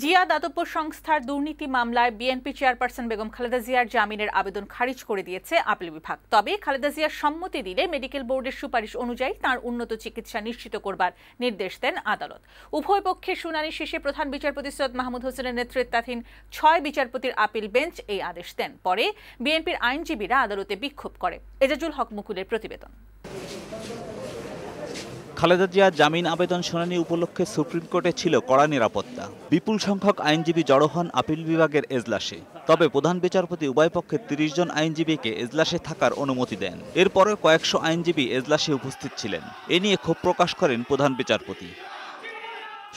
জিয়া দাতব্য সংস্থার দুর্নীতি মামলায় বিএনপি চেয়ারপারসন বেগম খালেদা জিয়ার জামিনের আবেদন খারিজ করে দিয়েছে আপিল বিভাগ তবে খালেদা জিয়ার সম্মতি দিলে মেডিকেল বোর্ডের সুপারিশ অনুযায়ী তার উন্নত চিকিৎসা নিশ্চিত করবার নির্দেশ দেন আদালত উভয় পক্ষের শুনানি শেষে প্রধান বিচারপতি সৈয়দ মাহমুদ হোসেনের নেতৃত্বাধীন ছয় বিচারপতির আপিল বেঞ্চ এই আদেশ দেন পরে বিএনপির আইনজীবীরা আদালতে বিক্ষোভ করে এজাজুল হক মুকুলের প্রতিবেদন খালেদা জিয়ার জামিন আবেদন শুনানি উপলক্ষে সুপ্রিম কোর্টে ছিল কড়া নিরাপত্তা বিপুল সংখ্যক আইনজীবী জড়ো হন আপিল বিভাগের এজলাসে তবে প্রধান বিচারপতি উভয় পক্ষে তিরিশ জন আইনজীবীকে এজলাসে থাকার অনুমতি দেন এরপরে কয়েকশো আইনজীবী এজলাসে উপস্থিত ছিলেন এ নিয়ে ক্ষোভ প্রকাশ করেন প্রধান বিচারপতি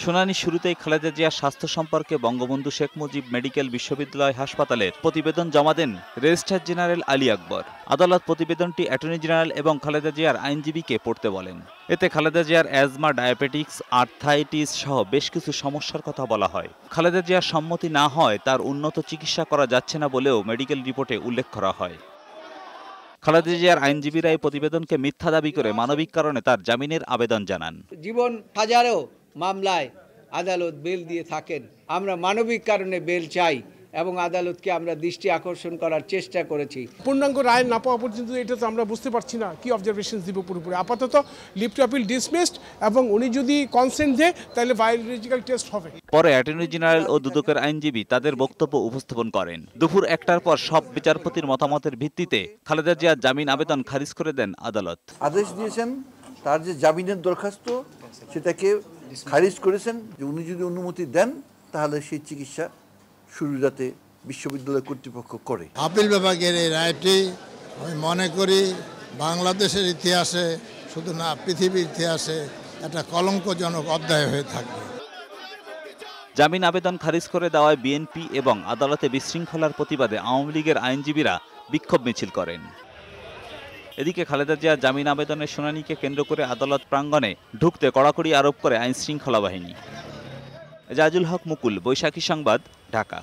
শুনানি শুরুতেই খালেদা জিয়ার স্বাস্থ্য সম্পর্কে বঙ্গবন্ধু শেখ মুজিব মেডিকেল বিশ্ববিদ্যালয় হাসপাতালের প্রতিবেদন জমা দেন রেজিস্ট্রার জেনারেল আলী আকবর আদালত প্রতিবেদনটি অ্যাটর্নি জেনারেল এবং খালেদা জিয়ার আইনজীবীকে পড়তে বলেন এতে খালেদা জিয়ার অ্যাজমা ডায়াবেটিক্স আর্থাইটিস সহ বেশ কিছু সমস্যার কথা বলা হয় খালেদা জিয়ার সম্মতি না হয় তার উন্নত চিকিৎসা করা যাচ্ছে না বলেও মেডিকেল রিপোর্টে উল্লেখ করা হয় খালেদা জিয়ার আইনজীবীরা এই প্রতিবেদনকে মিথ্যা দাবি করে মানবিক কারণে তার জামিনের আবেদন জানান জীবন হাজারেও মামলায় আদালত বেল দিয়ে থাকেন আমরা মানবিক কারণে বেল চাই এবং আদালতকে আমরা দৃষ্টি আকর্ষণ করার চেষ্টা করেছি পূর্ণাঙ্গ রায় না পাওয়া পর্যন্ত এটা তো আমরা বুঝতে পারছি না কি অবজারভেশন দিব পুরোপুরি আপাতত লিফট আপিল ডিসমিসড এবং উনি যদি কনসেন্ট দেয় তাহলে বায়োলজিক্যাল টেস্ট হবে পরে অ্যাটর্নি জেনারেল ও দুদকের আইনজীবী তাদের বক্তব্য উপস্থাপন করেন দুপুর একটার পর সব বিচারপতির মতামতের ভিত্তিতে খালেদা জিয়া জামিন আবেদন খারিজ করে দেন আদালত আদেশ দিয়েছেন তার যে জামিনের দরখাস্ত সেটাকে খারিজ করেছেন যে উনি যদি অনুমতি দেন তাহলে সেই চিকিৎসা শুরু যাতে বিশ্ববিদ্যালয় কর্তৃপক্ষ করে আপিল বিভাগের এই রায়টি আমি মনে করি বাংলাদেশের ইতিহাসে শুধু না পৃথিবীর ইতিহাসে একটা কলঙ্কজনক অধ্যায় হয়ে থাকবে জামিন আবেদন খারিজ করে দেওয়ায় বিএনপি এবং আদালতে বিশৃঙ্খলার প্রতিবাদে আওয়ামী লীগের আইনজীবীরা বিক্ষোভ মিছিল করেন এদিকে খালেদা জিয়া জামিন আবেদনের শুনানিকে কেন্দ্র করে আদালত প্রাঙ্গণে ঢুকতে কড়াকড়ি আরোপ করে আইনশৃঙ্খলা বাহিনী জাজুল হক মুকুল বৈশাখী সংবাদ ঢাকা